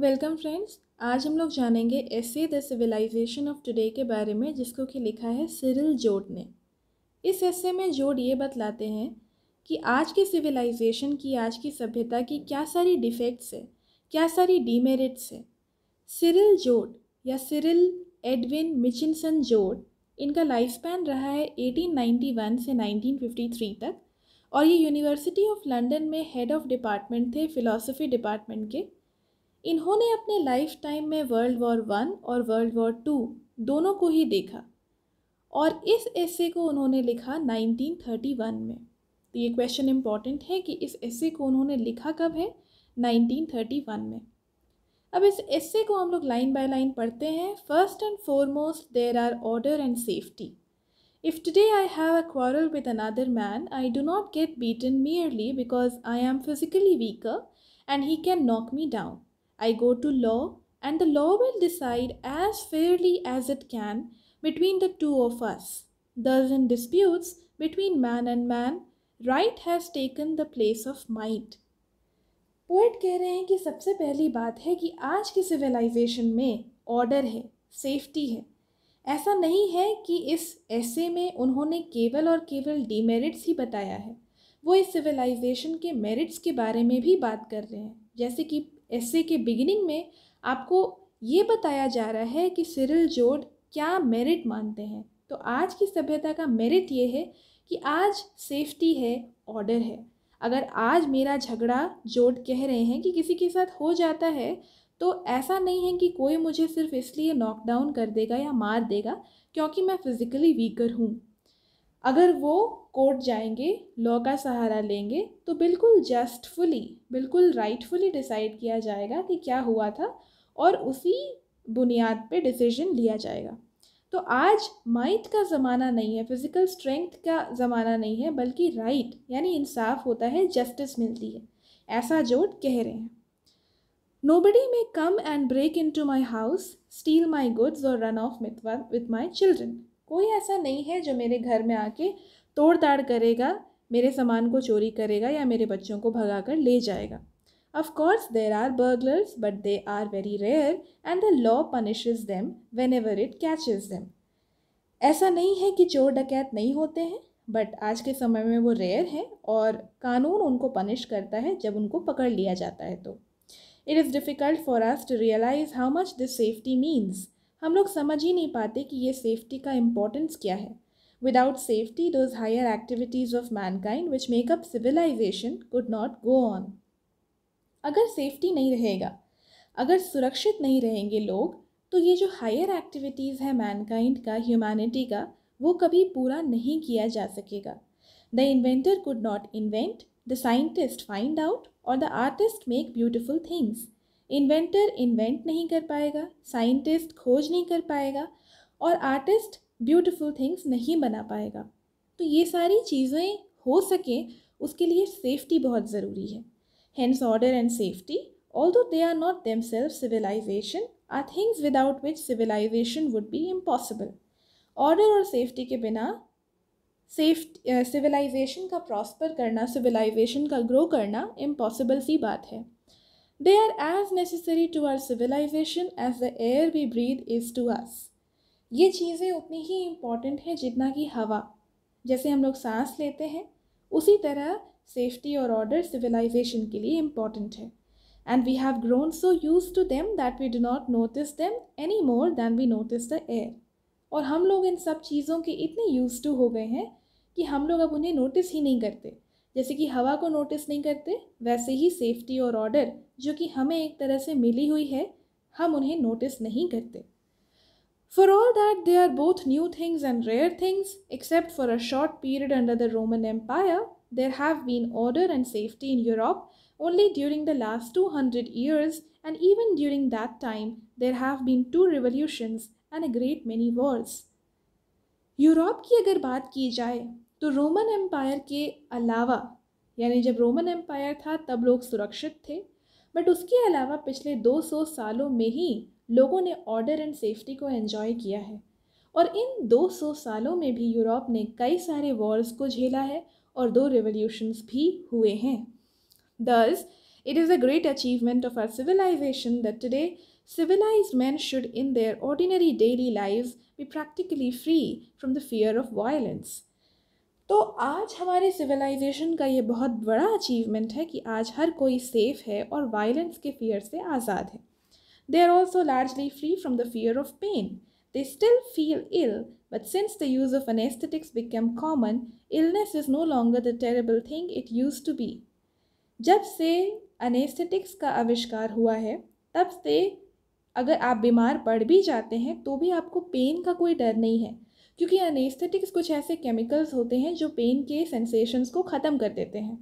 Welcome friends आज हम लोग जानेंगे ऐसे द सिविलाइजेशन ऑफ टुडे के बारे में जिसको कि लिखा है सिरिल जोड ने इस ऐसे में जोड ये बतलाते हैं कि आज की सिविलाइजेशन की आज की सभ्यता की क्या सारी डिफेक्ट्स है क्या सारी डीमेरिट्स है सिरिल जोड या सिरिल एडविन मिचिनसन जोड इनका लाइफ स्पैन रहा है 1891 से 1953 तक और ये यूनिवर्सिटी ऑफ लंदन में हेड ऑफ डिपार्टमेंट थे फ़िलासफ़ी डिपार्टमेंट के इन्होंने अपने लाइफ टाइम में वर्ल्ड वॉर वन और वर्ल्ड वॉर टू दोनों को ही देखा और इस ऐसे को उन्होंने लिखा 1931 में तो ये क्वेश्चन इम्पॉर्टेंट है कि इस ऐसे को उन्होंने लिखा कब है 1931 में अब इस ऐसे को हम लोग लाइन बाय लाइन पढ़ते हैं first and foremost there are order and safety if today I have a quarrel with another man I do not get beaten merely because I am physically weaker and he can knock me down I go to law, and the law will decide as fairly as it can between the two of us. Thus, in disputes between man and man, right has taken the place of might. Poet कह रहे हैं कि सबसे पहली बात है कि आज की सिविलाइजेशन में ऑर्डर है सेफ्टी है ऐसा नहीं है कि इस ऐसे में उन्होंने केवल और केवल डीमेरिट्स ही बताया है वो इस सिविलाइजेशन के मेरिट्स के बारे में भी बात कर रहे हैं जैसे कि ऐसे के बिगिनिंग में आपको ये बताया जा रहा है कि सिरिल जोड क्या मेरिट मानते हैं तो आज की सभ्यता का मेरिट ये है कि आज सेफ्टी है ऑर्डर है अगर आज मेरा झगड़ा जोड़ कह रहे हैं कि किसी के साथ हो जाता है तो ऐसा नहीं है कि कोई मुझे सिर्फ इसलिए नॉकडाउन कर देगा या मार देगा क्योंकि मैं फ़िज़िकली वीकर हूँ अगर वो कोर्ट जाएंगे लॉ का सहारा लेंगे तो बिल्कुल जस्टफुली बिल्कुल राइटफुली डिसाइड किया जाएगा कि क्या हुआ था और उसी बुनियाद पे डिसीजन लिया जाएगा तो आज माइट का ज़माना नहीं है फिज़िकल स्ट्रेंथ का ज़माना नहीं है बल्कि राइट यानी इंसाफ होता है जस्टिस मिलती है ऐसा जोट कह रहे हैं nobody may come and break in to my house steal my goods और run off with my children कोई ऐसा नहीं है जो मेरे घर में आके तोड़ ताड़ करेगा मेरे सामान को चोरी करेगा या मेरे बच्चों को भगा कर ले जाएगा Of there are burglars but they are very rare and the law punish them whenever it catch them ऐसा नहीं है कि चोर डकैत नहीं होते हैं बट आज के समय में वो रेयर हैं और कानून उनको पनिश करता है जब उनको पकड़ लिया जाता है तो it is difficult for us to realise how much this safety means हम लोग समझ ही नहीं पाते कि ये सेफ्टी का इम्पोर्टेंस क्या है without safety those higher activities of mankind which make up civilisation could not go on अगर सेफ्टी नहीं रहेगा अगर सुरक्षित नहीं रहेंगे लोग तो ये जो हायर एक्टिविटीज़ है मैनकाइंड का ह्यूमैनिटी का वो कभी पूरा नहीं किया जा सकेगा the inventor could not invent the scientist find out और the artist make beautiful things inventor invent नहीं कर पाएगा साइंटिस्ट खोज नहीं कर पाएगा और आर्टिस्ट ब्यूटीफुल थिंग्स नहीं बना पाएगा तो ये सारी चीज़ें हो सके उसके लिए सेफ्टी बहुत ज़रूरी है hence order and safety although they are not themselves civilisation are things without which civilisation would be impossible order और सेफ्टी के बिना सेफ सिविलाइजेशन uh, का प्रॉस्पर करना सिविलाइजेशन का ग्रो करना इम्पॉसिबल सी बात है They are as necessary to our civilization as the air we breathe is to us. ये चीज़ें उतनी ही इम्पॉर्टेंट हैं जितना कि हवा जैसे हम लोग सांस लेते हैं उसी तरह सेफ्टी और ऑर्डर सिविलाइजेशन के लिए इम्पॉर्टेंट है and we have grown so used to them that we do not notice them any more than we notice the air. और हम लोग इन सब चीज़ों के इतने यूज टू हो गए हैं कि हम लोग अब उन्हें नोटिस ही नहीं करते जैसे कि हवा को नोटिस नहीं करते वैसे ही सेफ्टी और ऑर्डर जो कि हमें एक तरह से मिली हुई है हम उन्हें नोटिस नहीं करते for all that they are both new things and rare things except for a short period under the Roman Empire there have been order and safety in Europe only during the last two hundred years and even during that time there have been two revolution and a great many wars Europe की अगर बात की जाए तो Roman empire के अलावा यानी जब रोमन एम्पायर था तब लोग सुरक्षित थे बट उसके अलावा पिछले 200 सालों में ही लोगों ने ऑर्डर एंड सेफ्टी को एन्जॉय किया है और इन 200 सालों में भी यूरोप ने कई सारे वॉर्स को झेला है और दो रेवोल्यूशंस भी हुए हैं thus it is a great achievement of our civilisation that today civilised man should in their ordinary daily life be practically free from the fear of violence तो आज हमारे सिविलाइजेशन का ये बहुत बड़ा अचीवमेंट है कि आज हर कोई सेफ़ है और वायलेंस के फियर से आज़ाद है they are also largely free from the fear of pain they still feel ill but since the use of anaesthetics become common illness is no longer the terrible thing it use to be जब से अनेस्थेटिक्स का आविष्कार हुआ है तब से अगर आप बीमार पड़ भी जाते हैं तो भी आपको पेन का कोई डर नहीं है क्योंकि अनेस्थेटिक्स कुछ ऐसे केमिकल्स होते हैं जो पेन के सेंसेशंस को ख़त्म कर देते हैं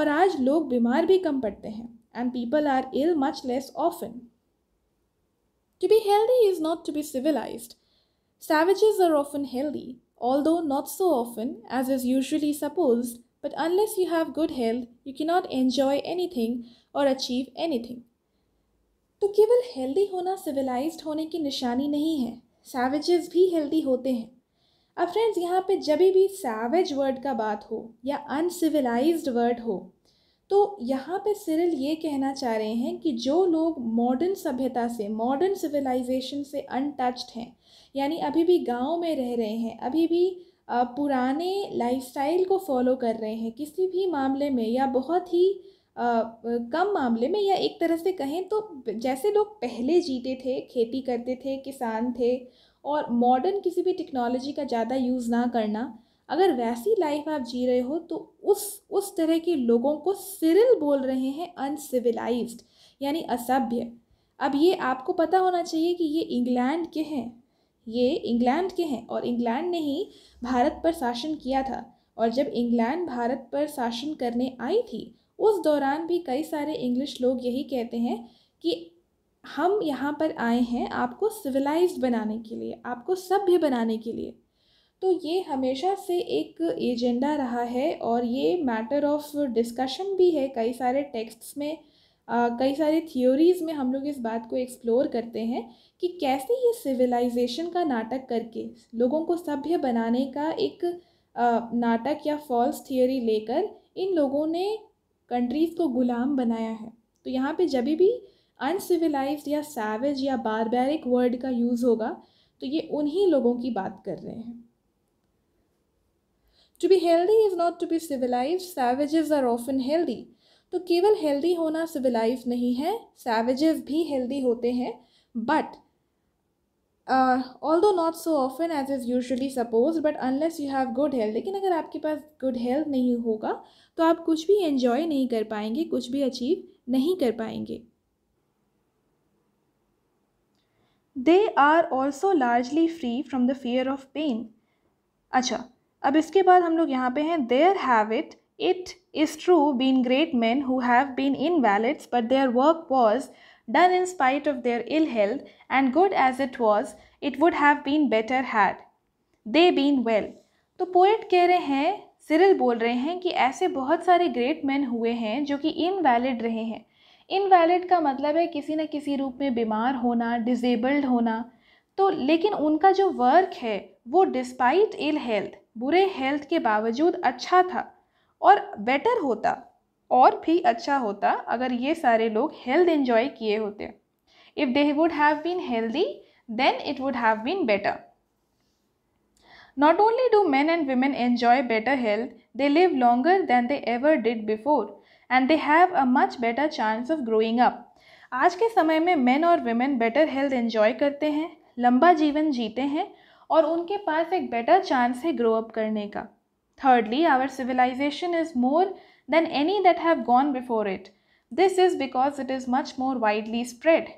और आज लोग बीमार भी कम पड़ते हैं and people are ill much less often to be healthy is not to be civilise savages are often healthy although not so often as is usually suppose but unless you have good health you can not enjoy anything और achieve anything तो केवल healthy होना civilised होने की निशानी नहीं है सैविजेज भी हेल्दी होते हैं अब फ्रेंड्स यहाँ पे जब भी सैवेज वर्ड का बात हो या अनसिविलाइज वर्ड हो तो यहाँ पे सिरल ये कहना चाह रहे हैं कि जो लोग मॉडर्न सभ्यता से मॉडर्न सिविलाइजेशन से अनटच्ड हैं यानी अभी भी गांव में रह रहे हैं अभी भी पुराने लाइफस्टाइल को फॉलो कर रहे हैं किसी भी मामले में या बहुत ही आ, कम मामले में या एक तरह से कहें तो जैसे लोग पहले जीते थे खेती करते थे किसान थे और मॉडर्न किसी भी टेक्नोलॉजी का ज़्यादा यूज़ ना करना अगर वैसी लाइफ आप जी रहे हो तो उस उस तरह के लोगों को सिरिल बोल रहे हैं अनसिविलाइज यानी असभ्य अब ये आपको पता होना चाहिए कि ये इंग्लैंड के हैं ये इंग्लैंड के हैं और इंग्लैंड ने ही भारत पर शासन किया था और जब इंग्लैंड भारत पर शासन करने आई थी उस दौरान भी कई सारे इंग्लिश लोग यही कहते हैं कि हम यहाँ पर आए हैं आपको सिविलाइज्ड बनाने के लिए आपको सभ्य बनाने के लिए तो ये हमेशा से एक एजेंडा रहा है और ये मैटर ऑफ डिस्कशन भी है कई सारे टेक्स्ट्स में आ, कई सारे थियोरीज़ में हम लोग इस बात को एक्सप्लोर करते हैं कि कैसे ये सिविलाइजेशन का नाटक करके लोगों को सभ्य बनाने का एक आ, नाटक या फॉल्स थियोरी लेकर इन लोगों ने कंट्रीज़ को ग़ुलाम बनाया है तो यहाँ पे जब भी अनसिविलाइज्ड या सैवेज या बारबेरिक वर्ड का यूज़ होगा तो ये उन्हीं लोगों की बात कर रहे हैं to be healthy is not to be civilize savages are often healthy तो केवल हेल्दी होना सिविलाइज नहीं है सैवेजेज भी हेल्दी होते हैं but although not so often as is usually suppose but unless you have good health लेकिन अगर आपके पास गुड हेल्थ नहीं होगा तो आप कुछ भी इंजॉय नहीं कर पाएंगे कुछ भी अचीव नहीं कर पाएंगे they are also largely free from the fear of pain अच्छा अब इसके बाद हम लोग यहाँ पे हैं there have it it is true been great men who have been invalids but their work was done in spite of their ill health and good as it was it would have been better had they been well तो poet कह रहे हैं Cyril बोल रहे हैं कि ऐसे बहुत सारे ग्रेट मैन हुए हैं जो कि इनवैलिड रहे हैं इनवैलिड का मतलब है किसी न किसी रूप में बीमार होना डिजेबल्ड होना तो लेकिन उनका जो वर्क है वो डिस्पाइट इल हेल्थ बुरे हेल्थ के बावजूद अच्छा था और बेटर होता और भी अच्छा होता अगर ये सारे लोग हेल्थ एन्जॉय किए होते if they would have been healthy then it would have been better not only do men and women enjoy better health they live longer than they ever did before and they have a much better chance of growing up आज के समय में main और women better health enjoy करते हैं लंबा जीवन जीते हैं और उनके पास एक बेटर चांस है ग्रो अप करने का thirdly our civilisation is more than any that have gone before it this is because it is much more widely spread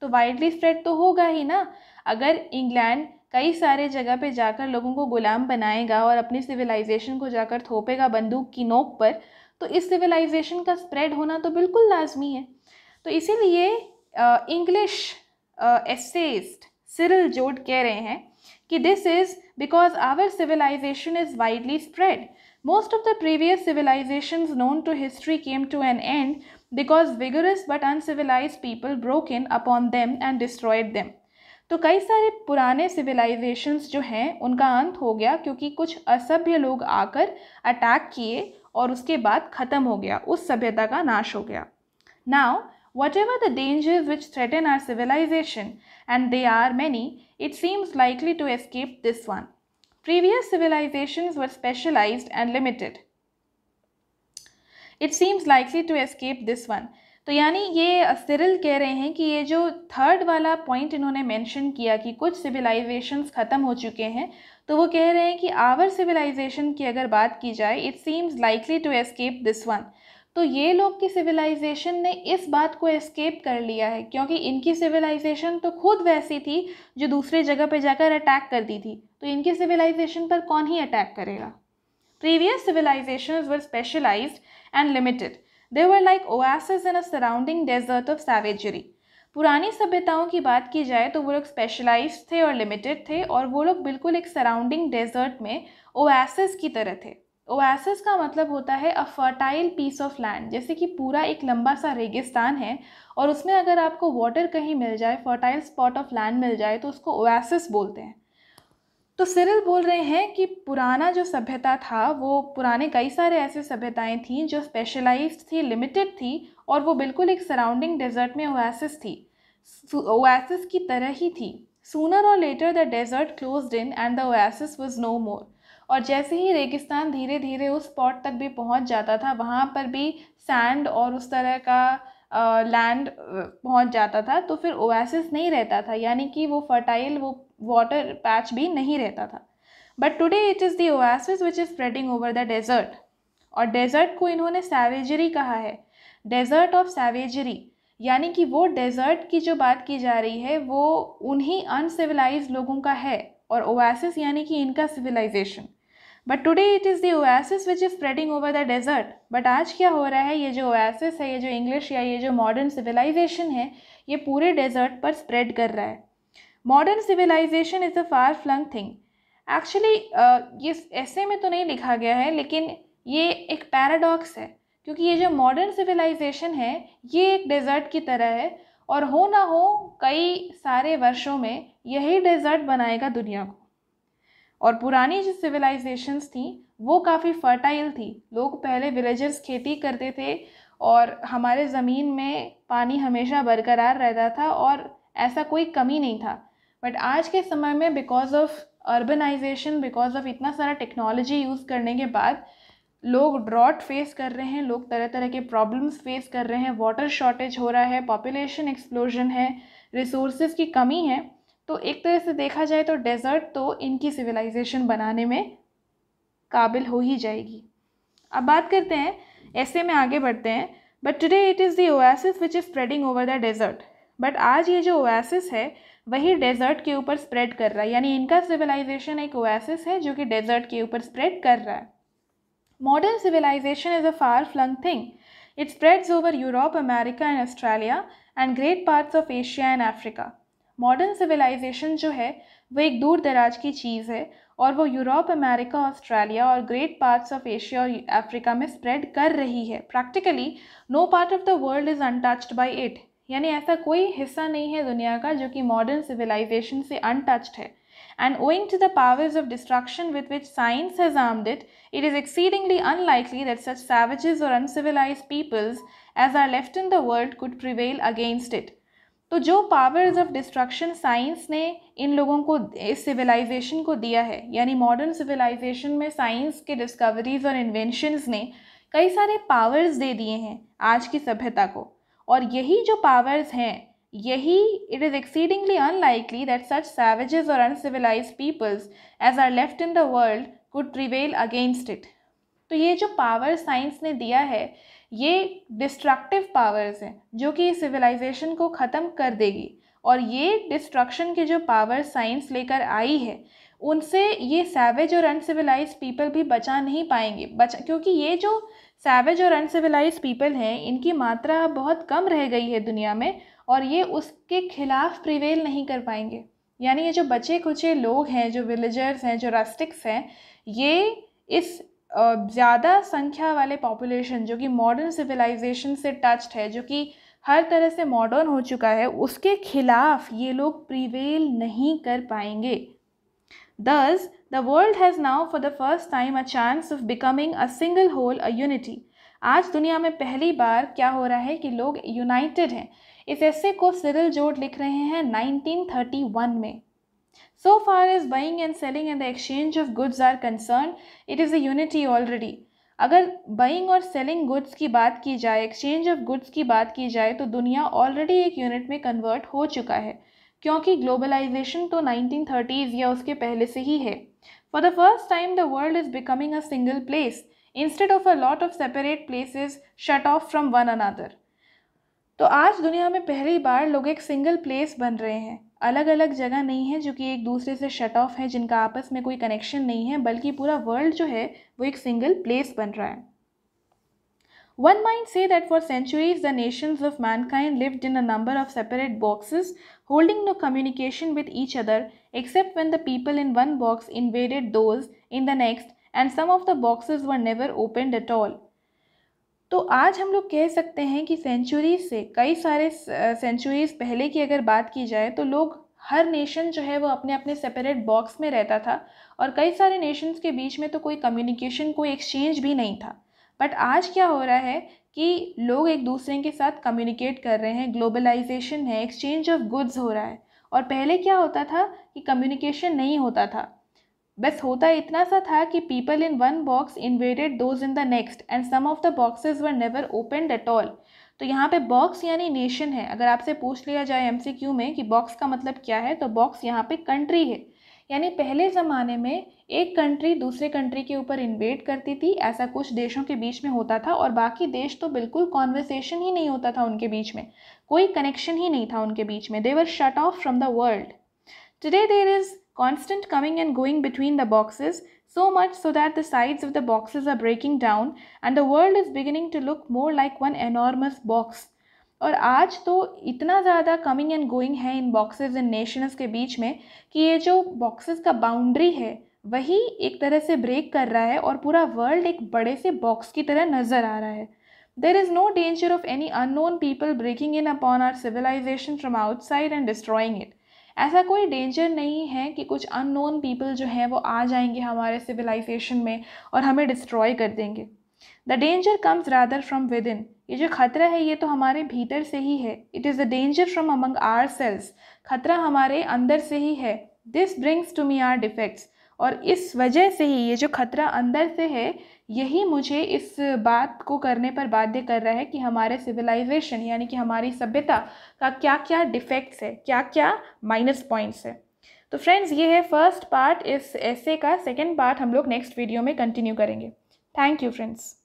तो वाइडली स्प्रेड तो होगा ही ना अगर इंग्लैंड कई सारे जगह पे जाकर लोगों को गुलाम बनाएगा और अपनी सिविलाइजेशन को जाकर थोपेगा बंदूक की नोक पर तो इस सिविलाइजेशन का स्प्रेड होना तो बिल्कुल लाजमी है तो इसीलिए इंग्लिश एसेस्ट सिरिल जोड कह रहे हैं कि this is because our civilisation is widely spread most of the previous civilisation known to history came to an end because vigorous but uncivilise people broke in upon them and destroyed them तो कई सारे पुराने civilisations जो हैं उनका अंत हो गया क्योंकि कुछ असभ्य लोग आकर अटैक किए और उसके बाद ख़त्म हो गया उस सभ्यता का नाश हो गया now whatever the danger which threaten our civilisation and they are many it seems likely to escape this one previous civilisation were specialise and limited it seems likely to escape this one तो यानी ये Cyril कह रहे हैं कि ये जो third वाला पॉइंट इन्होंने मेंशन किया कि कुछ सिविलाइजेशंस ख़त्म हो चुके हैं तो वो कह रहे हैं कि आवर सिविलाइजेशन की अगर बात की जाए it seems likely to escape this one तो ये लोग की सिविलाइजेशन ने इस बात को एस्केप कर लिया है क्योंकि इनकी सिविलाइजेशन तो खुद वैसी थी जो दूसरे जगह पे जाकर अटैक कर दी थी तो इनकी सिविलाइजेशन पर कौन ही अटैक करेगा previous civilisation were specialised and limited they were like oasis in a surrounding desert of savagery पुरानी सभ्यताओं की बात की जाए तो वो लोग स्पेशलाइज थे और लिमिटेड थे और वो लोग बिल्कुल एक सराउंडिंग डेजर्ट में ओएसिस की तरह थे ओएसिस का मतलब होता है a fertile piece of land जैसे कि पूरा एक लंबा सा रेगिस्तान है और उसमें अगर आपको वाटर कहीं मिल जाए फर्टाइल स्पॉट ऑफ लैंड मिल जाए तो उसको ओएसिस बोलते हैं तो सिरल बोल रहे हैं कि पुराना जो सभ्यता था वो पुराने कई सारे ऐसे सभ्यताएं थीं जो स्पेशलाइज्ड थी लिमिटेड थी और वो बिल्कुल एक सराउंडिंग डेजर्ट में ओएसिस थी ओएसिस की तरह ही थी sooner or later the desert close in and the oasis was no more और जैसे ही रेगिस्तान धीरे धीरे उस स्पॉट तक भी पहुंच जाता था वहाँ पर भी सैंड और उस तरह का लैंड पहुंच जाता था तो फिर ओएसिस नहीं रहता था यानी कि वो फर्टाइल वो वाटर पैच भी नहीं रहता था but today it is the oasis which is spreading over the desert और डेजर्ट को इन्होंने सैवेजरी कहा है डेजर्ट ऑफ सैवेजरी यानी कि वो डेजर्ट की जो बात की जा रही है वो उन्हीं अनसिविलाइज लोगों का है और ओएसिस यानी कि इनका civilisation but today it is the oasis which is spreading over the desert but आज क्या हो रहा है ये जो ओएसिस है ये जो इंग्लिश या ये जो मॉडर्न सिविलाइजेशन है ये पूरे डेजर्ट पर स्प्रेड कर रहा है modern civilisation is a far flung thing actually ये ऐसे में तो नहीं लिखा गया है लेकिन ये एक पैराडॉक्स है क्योंकि ये जो मॉडर्न सिविलाइजेशन है ये एक डेजर्ट की तरह है और हो ना हो कई सारे वर्षों में यही डेजर्ट बनाएगा दुनिया को और पुरानी जो सिविलाइजेशंस थी वो काफ़ी फर्टाइल थी लोग पहले विलेजर्स खेती करते थे और हमारे ज़मीन में पानी हमेशा बरकरार रहता था और ऐसा कोई कमी नहीं था बट आज के समय में because of urbanisation because of इतना सारा टेक्नोलॉजी यूज़ करने के बाद लोग ड्रॉट फेस कर रहे हैं लोग तरह तरह के प्रॉब्लम्स फेस कर रहे हैं वाटर शॉर्टेज हो रहा है पॉपुलेशन एक्सप्लोजन है रिसोर्स की कमी है तो एक तरह से देखा जाए तो डेजर्ट तो इनकी सिविलाइजेशन बनाने में काबिल हो ही जाएगी अब बात करते हैं ऐसे में आगे बढ़ते हैं but today it is the oasis which is spreading over the desert but आज ये जो ओएसिस है वही डेजर्ट के ऊपर स्प्रेड कर रहा है यानी इनका सिविलाइजेशन एक ओएसिस है जो कि डेजर्ट के ऊपर स्प्रेड कर रहा है modern civilisation is a far flung thing it spreads over Europe America and Australia and great parts of Asia and Africa modern civilisation जो है वो एक दूर दराज की चीज़ है और वो यूरोप अमेरिका ऑस्ट्रेलिया और ग्रेट पार्ट्स ऑफ एशिया और अफ्रीका में स्प्रेड कर रही है practically no part of the world is untouched by it यानी ऐसा कोई हिस्सा नहीं है दुनिया का जो कि मॉडर्न सिविलाइजेशन से अनटचड है and owing to the powers of destruction with which science has armed it it is exceedingly unlikely that such savages और uncivilised peoples as are left in the world could prevail against it तो जो powers of destruction science ने इन लोगों को इस civilisation को दिया है यानी मॉडर्न सिविलाइजेशन में साइंस के डिस्कवरीज और इन्वेंशंस ने कई सारे पावर्स दे दिए हैं आज की सभ्यता को और यही जो पावर्स हैं यही it is exceedingly unlikely that such savages और uncivilised peoples as are left in the world could prevail against it तो ये जो पावर साइंस ने दिया है ये डिस्ट्रक्टिव पावर्स हैं जो कि सिविलाइजेशन को ख़त्म कर देगी और ये डिस्ट्रक्शन के जो पावर साइंस लेकर आई है उनसे ये सैवेज और अनसिविलाइज पीपल भी बचा नहीं पाएंगे बचा क्योंकि ये जो सैवेज और अनसिविलाइज पीपल हैं इनकी मात्रा बहुत कम रह गई है दुनिया में और ये उसके खिलाफ प्रिवेल नहीं कर पाएंगे यानी ये जो बचे खुचे लोग हैं जो विलेजर्स हैं जो रास्टिक्स हैं ये इस ज़्यादा संख्या वाले पॉपुलेशन जो कि मॉडर्न सिविलाइजेशन से टच्ड है जो कि हर तरह से मॉडर्न हो चुका है उसके खिलाफ ये लोग प्रिवेल नहीं कर पाएंगे thus the world has now for the first time a chance of becoming a single whole a unity आज दुनिया में पहली बार क्या हो रहा है कि लोग यूनाइटेड हैं इस ऐसे को सिरल जोड़ लिख रहे हैं नाइनटीन थर्टी वन में so far is buying and selling and the exchange of goods are concern it is a unity already अगर बइंग और सेलिंग गुड्स की बात की जाए एक्सचेंज ऑफ गुड्स की बात की जाए तो दुनिया ऑलरेडी एक यूनिट में कन्वर्ट हो चुका है क्योंकि ग्लोबलाइजेशन तो नाइनटीन थर्टीज़ या उसके पहले से ही है For the first time, the world is becoming a single place instead of a lot of separate places shut off from one another. तो आज दुनिया में पहली बार लोग एक सिंगल प्लेस बन रहे हैं अलग अलग जगह नहीं है जो कि एक दूसरे से शट ऑफ है जिनका आपस में कोई कनेक्शन नहीं है बल्कि पूरा वर्ल्ड जो है वो एक सिंगल प्लेस बन रहा है One might say that for centuries the nations of mankind lived in a number of separate boxes, holding no communication with each other except when the people in one box invaded those in the next, and some of the boxes were never opened at all. तो आज हम लोग कह सकते हैं कि centuries से कई सारे सेंचुरीज पहले की अगर बात की जाए तो लोग हर नेशन जो है वो अपने अपने सेपरेट बॉक्स में रहता था और कई सारे नेशंस के बीच में तो कोई कम्युनिकेशन कोई एक्सचेंज भी नहीं था बट आज क्या हो रहा है कि लोग एक दूसरे के साथ कम्युनिकेट कर रहे हैं ग्लोबलाइजेशन है एक्सचेंज ऑफ गुड्स हो रहा है और पहले क्या होता था कि कम्युनिकेशन नहीं होता था बस होता इतना सा था कि people in one box invaded those in the next and some of the boxes were never open at all तो यहाँ पे बॉक्स यानी नेशन है अगर आपसे पूछ लिया जाए एम में कि बॉक्स का मतलब क्या है तो बॉक्स यहाँ पे कंट्री है यानी पहले ज़माने में एक कंट्री दूसरे कंट्री के ऊपर इन्वेट करती थी ऐसा कुछ देशों के बीच में होता था और बाकी देश तो बिल्कुल कॉन्वर्सेशन ही नहीं होता था उनके बीच में कोई कनेक्शन ही नहीं था उनके बीच में they were shut off from the world today there is constant coming and going between the boxes so much so that the sides of the boxes are breaking down and the world is beginning to look more like one enormous box और आज तो इतना ज़्यादा coming and going है इन boxes and Nations के बीच में कि ये जो बॉक्सेस का बाउंड्री है वही एक तरह से ब्रेक कर रहा है और पूरा वर्ल्ड एक बड़े से बॉक्स की तरह नज़र आ रहा है there is no danger of any unknown people breaking in upon our civilisation from outside and destroying it ऐसा कोई डेंजर नहीं है कि कुछ अननोन पीपल जो हैं वो आ जाएंगे हमारे सिविलाइजेशन में और हमें डिस्ट्रॉय कर देंगे the danger comes rather from within ये जो खतरा है ये तो हमारे भीतर से ही है it is a danger from among ourselves खतरा हमारे अंदर से ही है this brings to me our defects और इस वजह से ही ये जो खतरा अंदर से है यही मुझे इस बात को करने पर बाध्य कर रहा है कि हमारे सिविलाइजेशन यानी कि हमारी सभ्यता का क्या क्या डिफेक्ट्स है क्या क्या माइनस पॉइंट्स है तो फ्रेंड्स ये है फर्स्ट पार्ट इस ऐसे का सेकेंड पार्ट हम लोग नेक्स्ट वीडियो में कंटिन्यू करेंगे थैंक यू फ्रेंड्स